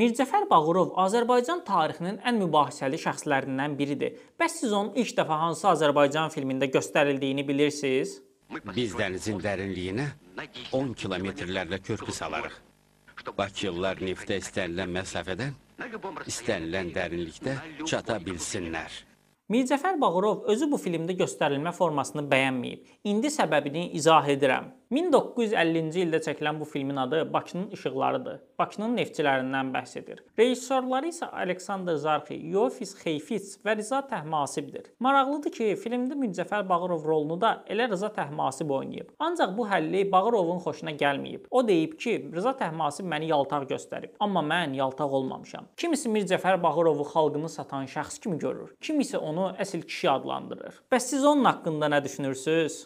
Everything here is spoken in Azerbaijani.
Mircəfər Bağırov Azərbaycan tarixinin ən mübahisəli şəxslərindən biridir. Bəs siz onun ilk dəfə hansı Azərbaycan filmində göstərildiyini bilirsiniz? Biz dənizin dərinliyinə 10 kilometrlərlə körpü salarıq. Bakılılar neftə istənilən məsafədən, istənilən dərinlikdə çata bilsinlər. Mircəfər Bağırov özü bu filmdə göstərilmə formasını bəyənməyib. İndi səbəbini izah edirəm. 1950-ci ildə çəkilən bu filmin adı Bakının işıqlarıdır. Bakının neftçilərindən bəhs edir. Rejissorları isə Aleksandr Zarxi, Yofis Xeyfits və Rıza Təhmasibdir. Maraqlıdır ki, filmdə Mirzəfər Bağırov rolunu da elə Rıza Təhmasib oynayıb. Ancaq bu həlli Bağırovun xoşuna gəlməyib. O deyib ki, Rıza Təhmasib məni yaltaq göstərib, amma mən yaltaq olmamışam. Kimisi Mirzəfər Bağırovu xalqını satan şəxs kimi görür, kimisi onu əsl kişi adlandırır. Bəs siz onun haqqında nə düşünürsüz?